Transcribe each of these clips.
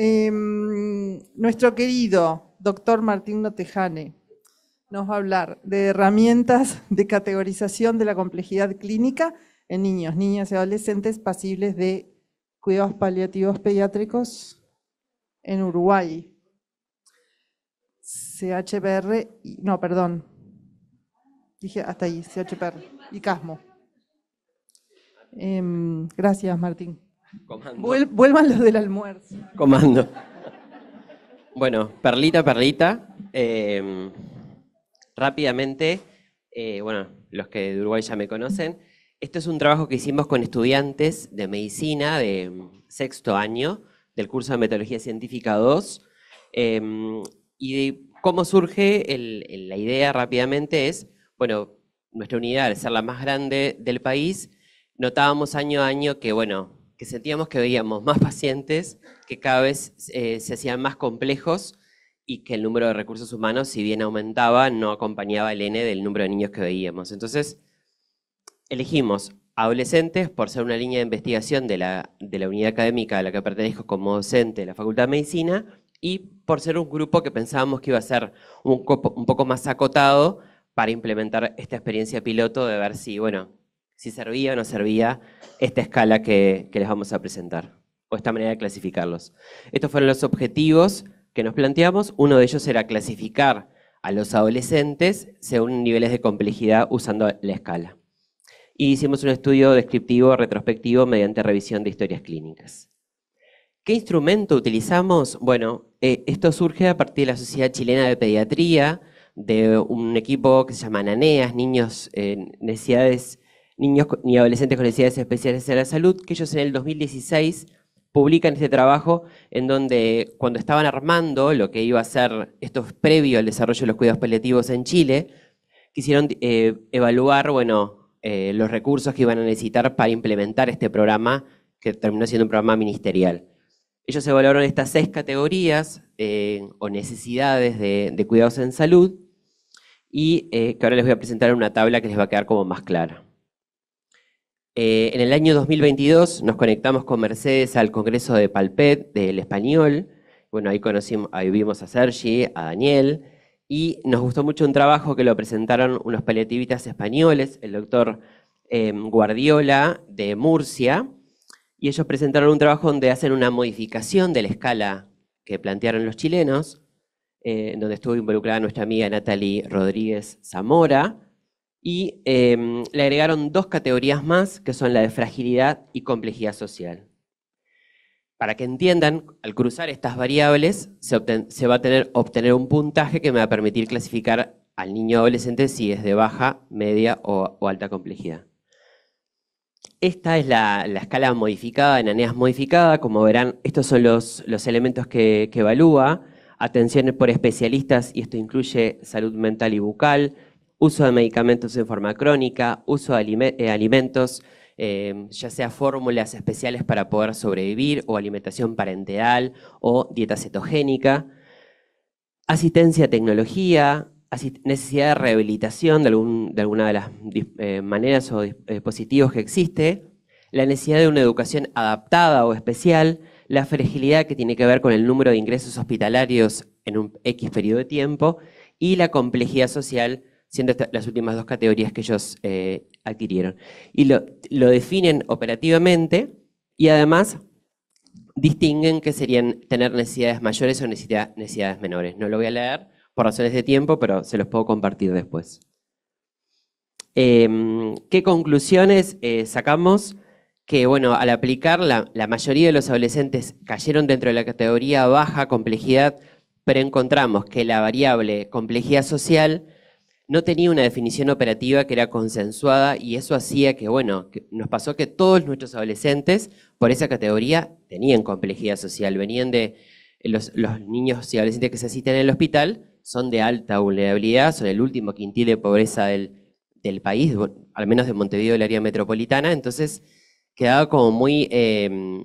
Em, nuestro querido doctor Martín Notejane nos va a hablar de herramientas de categorización de la complejidad clínica en niños, niñas y adolescentes pasibles de cuidados paliativos pediátricos en Uruguay. CHPR, y, no, perdón, dije hasta ahí, CHPR y CASMO. Em, gracias, Martín. Comando. Vuelvan los del almuerzo. Comando. Bueno, perlita, perlita. Em, rápidamente, eh, bueno, los que de Uruguay ya me conocen, esto es un trabajo que hicimos con estudiantes de medicina de em, sexto año del curso de Metodología Científica 2. Em, y cómo surge la idea rápidamente es, bueno, nuestra unidad, al ser la más grande del país, notábamos año a año que, bueno, que sentíamos que veíamos más pacientes, que cada vez eh, se hacían más complejos y que el número de recursos humanos, si bien aumentaba, no acompañaba el N del número de niños que veíamos. Entonces, elegimos adolescentes por ser una línea de investigación de la, de la unidad académica a la que pertenezco como docente de la Facultad de Medicina y por ser un grupo que pensábamos que iba a ser un poco más acotado para implementar esta experiencia piloto de ver si, bueno, si servía o no servía esta escala que, les vamos a presentar, o esta manera de clasificarlos. Estos fueron los objetivos que nos planteamos. Uno de ellos era clasificar a los adolescentes según niveles de complejidad usando la escala. Y hicimos un estudio descriptivo retrospectivo mediante revisión de historias clínicas. ¿Qué instrumento utilizamos? Bueno, eh, esto surge a partir de la Sociedad Chilena de Pediatría, de un equipo que se llama NANEAS, Niños en Necesidades niños y adolescentes con necesidades especiales de la salud, que ellos en el 2016 publican este trabajo en donde cuando estaban armando lo que iba a ser, esto es previo al desarrollo de los cuidados paliativos en Chile, quisieron eh, evaluar bueno, eh, los recursos que iban a necesitar para implementar este programa, que terminó siendo un programa ministerial. Ellos evaluaron estas seis categorías eh, o necesidades de, de, cuidados en salud y que ahora les voy a presentar una tabla que les va a quedar como más clara. Eh, en el año 2022 nos conectamos con Mercedes al Congreso de Palpet del Español. Bueno, ahí conocimos, ahí vimos a Sergi, a Daniel, y nos gustó mucho un trabajo que lo presentaron unos paliativistas españoles, el doctor em, Guardiola de Murcia, y ellos presentaron un trabajo donde hacen una modificación de la escala que plantearon los chilenos, eh, donde estuvo involucrada nuestra amiga Natalie Rodríguez Zamora, y em, le agregaron dos categorías más, que son la de fragilidad y complejidad social. Para que entiendan, al cruzar estas variables se, va a tener, obtener un puntaje que me va a permitir clasificar al niño adolescente si es de baja, media o, alta complejidad. Esta es la, escala modificada, en aneas modificada. Como verán, estos son los, elementos que, que evalúa. Atención por especialistas, y esto incluye salud mental y bucal, uso de medicamentos en forma crónica, uso de eh, alimentos, em, ya sea fórmulas especiales para poder sobrevivir o alimentación parenteral o dieta cetogénica, asistencia a tecnología, necesidad de rehabilitación de, alguna de las eh, maneras o eh, dispositivos que existe, la necesidad de una educación adaptada o especial, la fragilidad que tiene que ver con el número de ingresos hospitalarios en un X periodo de tiempo y la complejidad social siendo las últimas dos categorías que ellos eh, adquirieron. Y lo, definen operativamente y además distinguen que serían tener necesidades mayores o necesidades menores. No lo voy a leer por razones de tiempo, pero se los puedo compartir después. Em, ¿Qué conclusiones eh, sacamos? Que bueno, al aplicarla, la mayoría de los adolescentes cayeron dentro de la categoría baja complejidad, pero encontramos que la variable complejidad social no tenía una definición operativa que era consensuada y eso hacía que, bueno, nos pasó que todos nuestros adolescentes por esa categoría tenían complejidad social, venían de los, niños y adolescentes que se asisten en el hospital son de alta vulnerabilidad, son el último quintil de pobreza del, país, al menos de Montevideo, el área metropolitana, entonces quedaba como muy... Em,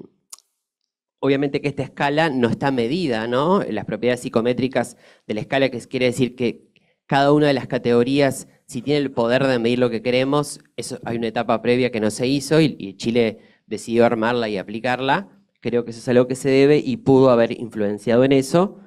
obviamente que esta escala no está medida, ¿no? Las propiedades psicométricas de la escala, que quiere decir que cada una de las categorías, si tiene el poder de medir lo que queremos, eso, hay una etapa previa que no se hizo y, Chile decidió armarla y aplicarla. Creo que eso es algo que se debe y pudo haber influenciado en eso.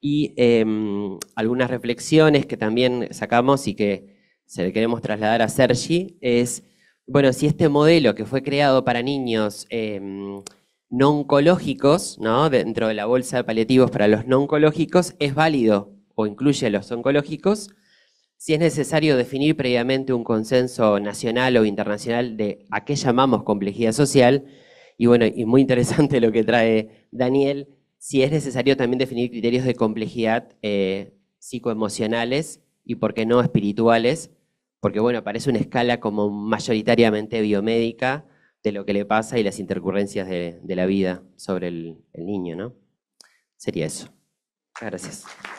Y em, algunas reflexiones que también sacamos y que se le queremos trasladar a Sergi es, bueno, si este modelo que fue creado para niños em, no oncológicos, ¿no? dentro de la bolsa de paliativos para los no oncológicos, es válido o incluye a los oncológicos, si es necesario definir previamente un consenso nacional o internacional de a qué llamamos complejidad social, y bueno, y muy interesante lo que trae Daniel, si es necesario también definir criterios de complejidad eh, psicoemocionales y por qué no espirituales, porque bueno, parece una escala como mayoritariamente biomédica de lo que le pasa y las intercurrencias de, la vida sobre el, el niño, ¿no? Sería eso. Gracias.